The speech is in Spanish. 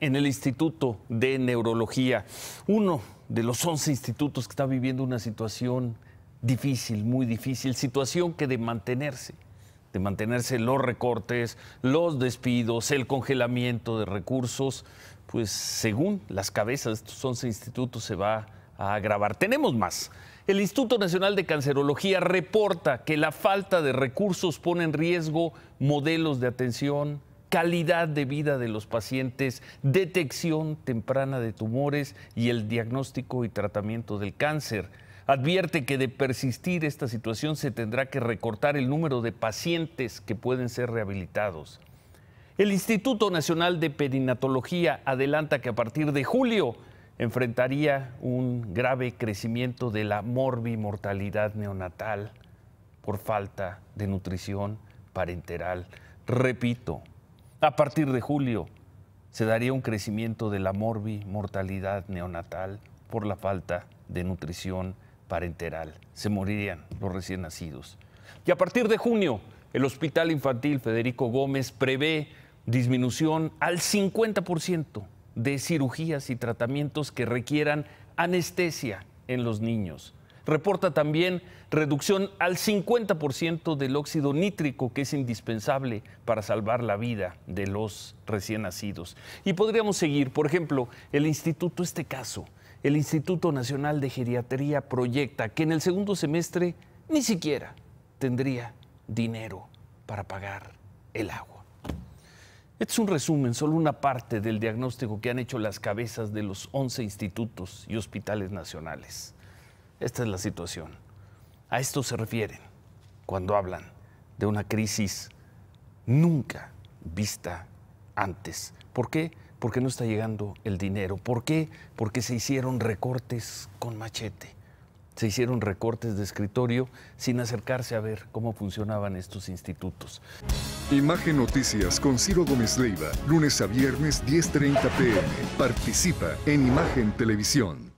en el Instituto de Neurología, uno de los 11 institutos que está viviendo una situación difícil, muy difícil, situación que de mantenerse, de mantenerse los recortes, los despidos, el congelamiento de recursos, pues según las cabezas de estos 11 institutos se va a agravar. Tenemos más. El Instituto Nacional de Cancerología reporta que la falta de recursos pone en riesgo modelos de atención, calidad de vida de los pacientes, detección temprana de tumores y el diagnóstico y tratamiento del cáncer. Advierte que de persistir esta situación se tendrá que recortar el número de pacientes que pueden ser rehabilitados. El Instituto Nacional de Perinatología adelanta que a partir de julio enfrentaría un grave crecimiento de la morbimortalidad neonatal por falta de nutrición parenteral. Repito, a partir de julio se daría un crecimiento de la morbi mortalidad neonatal por la falta de nutrición parenteral. Se morirían los recién nacidos. Y a partir de junio, el Hospital Infantil Federico Gómez prevé disminución al 50% de cirugías y tratamientos que requieran anestesia en los niños. Reporta también reducción al 50% del óxido nítrico que es indispensable para salvar la vida de los recién nacidos. Y podríamos seguir, por ejemplo, el instituto, este caso, el Instituto Nacional de Geriatría proyecta que en el segundo semestre ni siquiera tendría dinero para pagar el agua. Este es un resumen, solo una parte del diagnóstico que han hecho las cabezas de los 11 institutos y hospitales nacionales. Esta es la situación. A esto se refieren cuando hablan de una crisis nunca vista antes. ¿Por qué? Porque no está llegando el dinero. ¿Por qué? Porque se hicieron recortes con machete. Se hicieron recortes de escritorio sin acercarse a ver cómo funcionaban estos institutos. Imagen Noticias con Ciro Gómez Leiva, lunes a viernes 10.30 pm. Participa en Imagen Televisión.